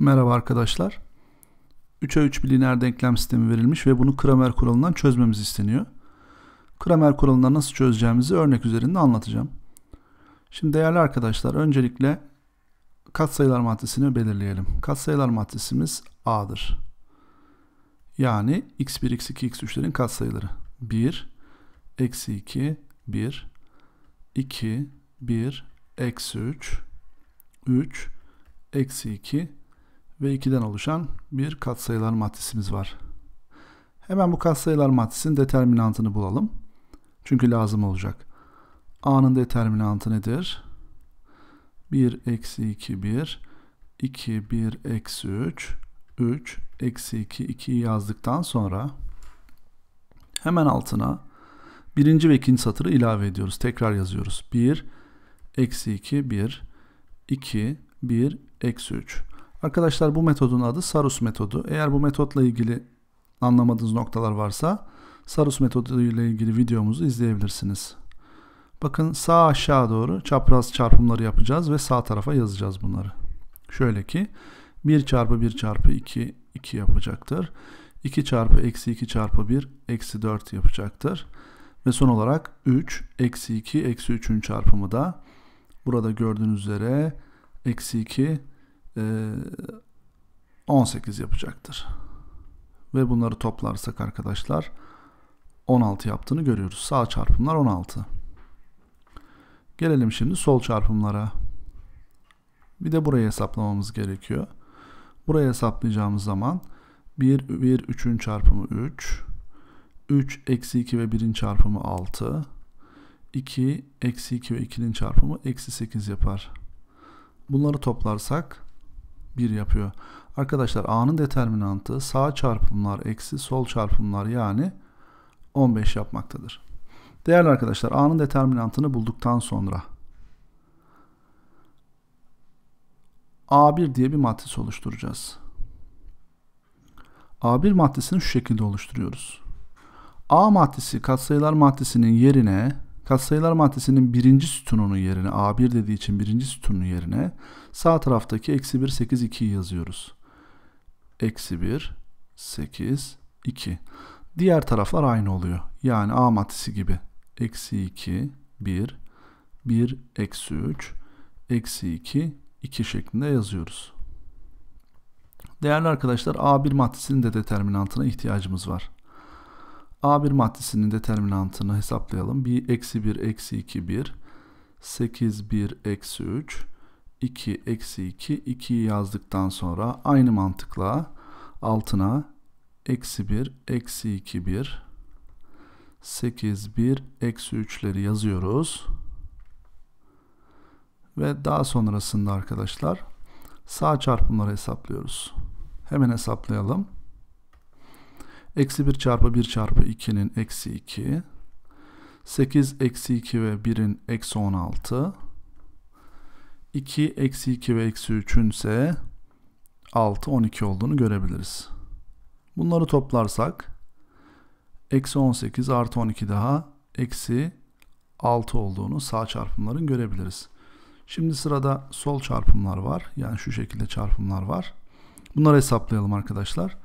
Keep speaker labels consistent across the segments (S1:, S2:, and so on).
S1: Merhaba arkadaşlar. 3'e 3 bir lineer denklem sistemi verilmiş ve bunu Kramer kuralından çözmemiz isteniyor. Kramer kuralından nasıl çözeceğimizi örnek üzerinde anlatacağım. Şimdi değerli arkadaşlar öncelikle katsayılar matrisini belirleyelim. Katsayılar matrisimiz A'dır. Yani x1, x2, x3'lerin katsayıları. 1, eksi 2, 1, 2, 1, eksi 3, 3, eksi 2, ve 2'den oluşan bir katsayılar matrisimiz var. Hemen bu katsayılar matrisinin determinantını bulalım. Çünkü lazım olacak. A'nın determinantı nedir? 1 eksi 2 1 2 1 eksi 3 3 eksi 2 2'yi yazdıktan sonra hemen altına birinci ve ikinci satırı ilave ediyoruz. Tekrar yazıyoruz. 1 eksi 2 1 2 1 eksi 3 Arkadaşlar bu metodun adı Sarus metodu. Eğer bu metotla ilgili anlamadığınız noktalar varsa Sarus metodu ile ilgili videomuzu izleyebilirsiniz. Bakın sağ aşağı doğru çapraz çarpımları yapacağız ve sağ tarafa yazacağız bunları. Şöyle ki 1 çarpı 1 çarpı 2 2 yapacaktır. 2 çarpı eksi 2 çarpı 1 eksi 4 yapacaktır. Ve son olarak 3 eksi 2 eksi 3'ün çarpımı da burada gördüğünüz üzere eksi 2 18 ee, yapacaktır. Ve bunları toplarsak arkadaşlar 16 yaptığını görüyoruz. Sağ çarpımlar 16. Gelelim şimdi sol çarpımlara. Bir de burayı hesaplamamız gerekiyor. Burayı hesaplayacağımız zaman 1, 1, 3'ün çarpımı 3. 3, eksi 2 ve 1'in çarpımı 6. 2, eksi 2 ve 2'nin çarpımı eksi 8 yapar. Bunları toplarsak 1 yapıyor. Arkadaşlar A'nın determinantı sağ çarpımlar eksi sol çarpımlar yani 15 yapmaktadır. Değerli arkadaşlar A'nın determinantını bulduktan sonra A1 diye bir matris oluşturacağız. A1 matrisini şu şekilde oluşturuyoruz. A matrisi katsayılar matrisinin yerine Katsayılar maddesinin birinci sütununun yerine A1 dediği için birinci sütunun yerine sağ taraftaki eksi 1, 8, 2'yi yazıyoruz. Eksi 1, 8, 2. Diğer taraflar aynı oluyor. Yani A matrisi gibi. Eksi 2, 1, 1, eksi 3, eksi 2, 2 şeklinde yazıyoruz. Değerli arkadaşlar A1 matrisinin de determinantına ihtiyacımız var. A1 maddesinin determinantını hesaplayalım. Bir eksi 1 eksi 2 1 8 1 eksi 3 2 eksi 2 2'yi yazdıktan sonra aynı mantıkla altına eksi 1 eksi 2 1 8 1 eksi 3'leri yazıyoruz. Ve daha sonrasında arkadaşlar sağ çarpımları hesaplıyoruz. Hemen hesaplayalım. Eksi 1 çarpı 1 çarpı 2'nin eksi 2. 8 eksi 2 ve 1'in eksi 16. 2 eksi 2 ve eksi 3'ün ise 6 12 olduğunu görebiliriz. Bunları toplarsak eksi 18 artı 12 daha eksi 6 olduğunu sağ çarpımların görebiliriz. Şimdi sırada sol çarpımlar var. Yani şu şekilde çarpımlar var. Bunları hesaplayalım arkadaşlar.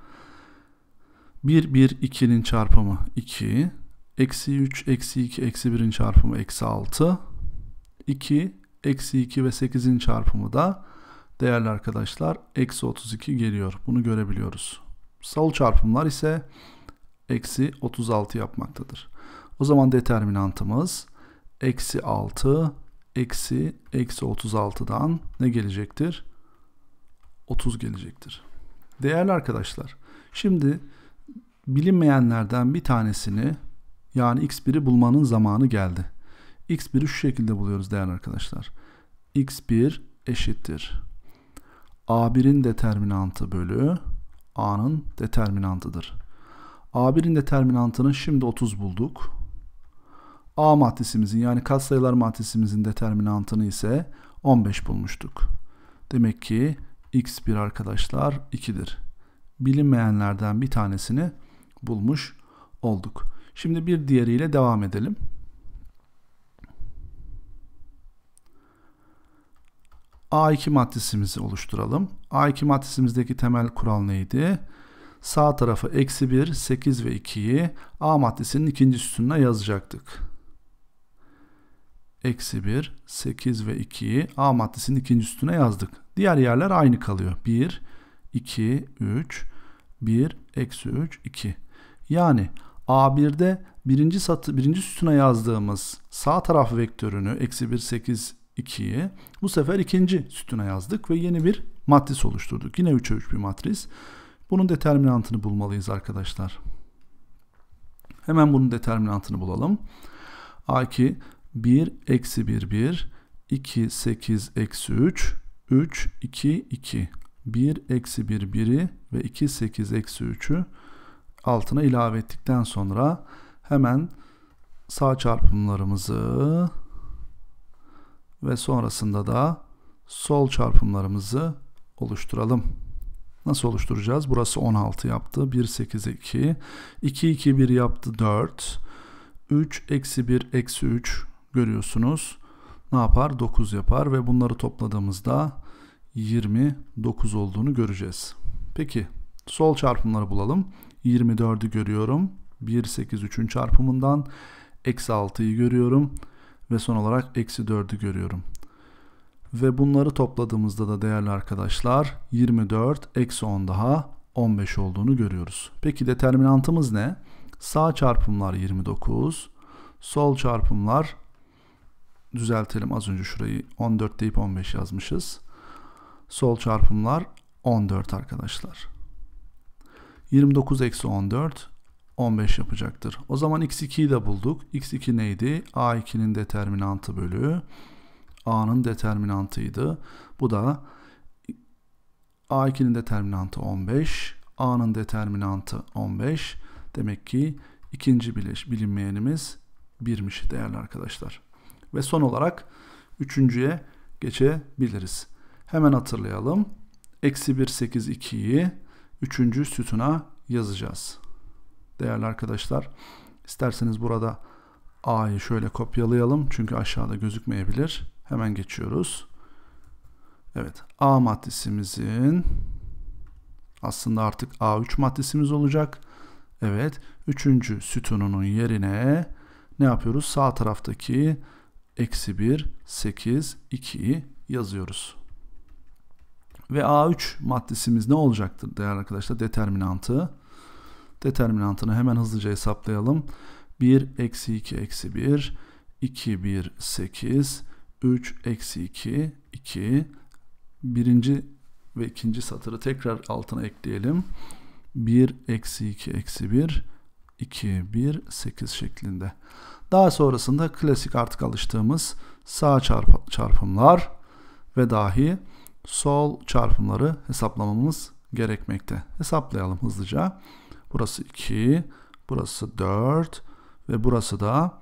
S1: 1, 1, 2'nin çarpımı 2. Eksi 3, eksi 2, eksi 1'in çarpımı eksi 6. 2, eksi 2 ve 8'in çarpımı da değerli arkadaşlar eksi 32 geliyor. Bunu görebiliyoruz. Sol çarpımlar ise eksi 36 yapmaktadır. O zaman determinantımız eksi 6 eksi eksi 36'dan ne gelecektir? 30 gelecektir. Değerli arkadaşlar şimdi bilinmeyenlerden bir tanesini yani x1'i bulmanın zamanı geldi. x1'i şu şekilde buluyoruz değerli arkadaşlar. x1 eşittir. a1'in determinantı bölü a'nın determinantıdır. a1'in determinantının şimdi 30 bulduk. a matrisimizin yani katsayılar matrisimizin determinantını ise 15 bulmuştuk. Demek ki x1 arkadaşlar 2'dir. Bilinmeyenlerden bir tanesini bulmuş olduk. Şimdi bir diğeriyle devam edelim. A2 matrisimizi oluşturalım. A2 matrisimizdeki temel kural neydi? Sağ tarafı eksi 1, 8 ve 2'yi A matrisinin ikinci sütununa yazacaktık. Eksi 1, 8 ve 2'yi A matrisinin ikinci sütuna yazdık. Diğer yerler aynı kalıyor. 1, 2, 3, 1, eksi 3, 2. Yani A1'de birinci, satı, birinci sütuna yazdığımız sağ taraf vektörünü eksi 1, 8, 2'yi bu sefer ikinci sütuna yazdık ve yeni bir matris oluşturduk. Yine 3'e 3 bir matris. Bunun determinantını bulmalıyız arkadaşlar. Hemen bunun determinantını bulalım. A2 1 eksi 1 1 2 8 eksi 3 3 2 2 1 eksi 1 1'i ve 2 8 eksi 3'ü altına ilave ettikten sonra hemen sağ çarpımlarımızı ve sonrasında da sol çarpımlarımızı oluşturalım. Nasıl oluşturacağız? Burası 16 yaptı. 1, 8, 2. 2, 2, 1 yaptı. 4. 3, eksi 1, eksi 3 görüyorsunuz. Ne yapar? 9 yapar ve bunları topladığımızda 29 olduğunu göreceğiz. Peki Sol çarpımları bulalım. 24'ü görüyorum. 1, 8, 3'ün çarpımından. Eksi 6'yı görüyorum. Ve son olarak eksi 4'ü görüyorum. Ve bunları topladığımızda da değerli arkadaşlar 24 eksi 10 daha 15 olduğunu görüyoruz. Peki determinantımız ne? Sağ çarpımlar 29. Sol çarpımlar düzeltelim az önce şurayı 14 deyip 15 yazmışız. Sol çarpımlar 14 arkadaşlar. 29 eksi 14 15 yapacaktır. O zaman x2'yi de bulduk. x2 neydi? a2'nin determinantı bölü a'nın determinantıydı. Bu da a2'nin determinantı 15, a'nın determinantı 15. Demek ki ikinci bilinmeyenimiz 1'miş değerli arkadaşlar. Ve son olarak üçüncüye geçebiliriz. Hemen hatırlayalım. Eksi 1, 8, 2'yi üçüncü sütuna yazacağız. Değerli arkadaşlar isterseniz burada A'yı şöyle kopyalayalım çünkü aşağıda gözükmeyebilir. Hemen geçiyoruz. Evet A maddesimizin aslında artık A3 maddesimiz olacak. Evet üçüncü sütununun yerine ne yapıyoruz? Sağ taraftaki eksi 1, 8, 2'yi yazıyoruz. Ve A3 maddesimiz ne olacaktır değerli arkadaşlar? Determinantı. Determinantını hemen hızlıca hesaplayalım. 1 eksi 2 eksi 1 2 1 8 3 eksi 2 2 birinci ve ikinci satırı tekrar altına ekleyelim. 1 eksi 2 eksi 1 2 1 8 şeklinde. Daha sonrasında klasik artık alıştığımız sağ çarp çarpımlar ve dahi sol çarpımları hesaplamamız gerekmekte. Hesaplayalım hızlıca. Burası 2, burası 4 ve burası da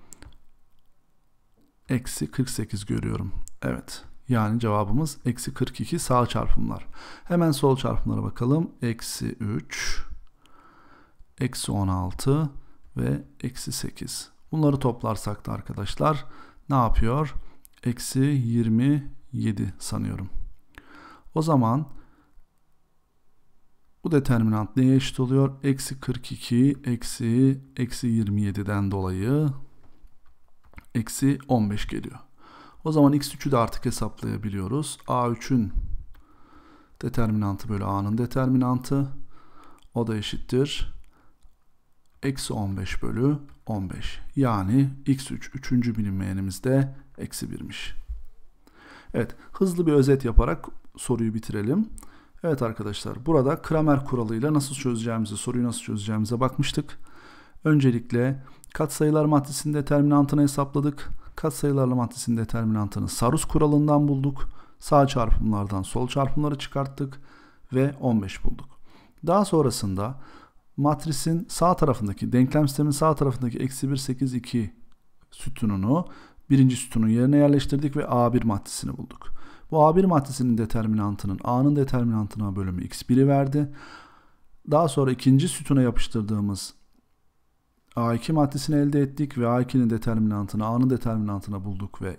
S1: eksi 48 görüyorum. Evet yani cevabımız eksi 42 sağ çarpımlar. Hemen sol çarpımlara bakalım. Eksi 3, eksi 16 ve eksi 8. Bunları toplarsak da arkadaşlar ne yapıyor? Eksi 27 sanıyorum. O zaman bu determinant neye eşit oluyor? Eksi 42 eksi eksi 27'den dolayı eksi 15 geliyor. O zaman x3'ü de artık hesaplayabiliyoruz. a3'ün determinantı bölü a'nın determinantı o da eşittir. Eksi 15 bölü 15. Yani x3 üçüncü bilinmeyenimiz de eksi 1'miş. Evet hızlı bir özet yaparak soruyu bitirelim. Evet arkadaşlar burada Kramer kuralıyla nasıl çözeceğimize, soruyu nasıl çözeceğimize bakmıştık. Öncelikle katsayılar maddesinin determinantını hesapladık. Katsayılar maddesinin determinantını Sarus kuralından bulduk. Sağ çarpımlardan sol çarpımları çıkarttık ve 15 bulduk. Daha sonrasında matrisin sağ tarafındaki denklem sistemin sağ tarafındaki eksi 1, 8, 2 sütununu birinci sütunun yerine yerleştirdik ve A1 matrisini bulduk. Bu A1 matrisinin determinantının A'nın determinantına bölümü X1'i verdi. Daha sonra ikinci sütuna yapıştırdığımız A2 matrisini elde ettik ve A2'nin determinantını A'nın determinantına bulduk ve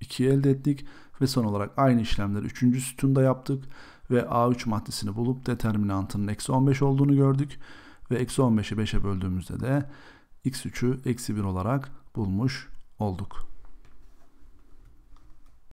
S1: X2'yi elde ettik. Ve son olarak aynı işlemleri üçüncü sütunda yaptık ve A3 matrisini bulup determinantının eksi 15 olduğunu gördük. Ve eksi 15'i 5'e böldüğümüzde de X3'ü eksi 1 olarak bulmuş olduk.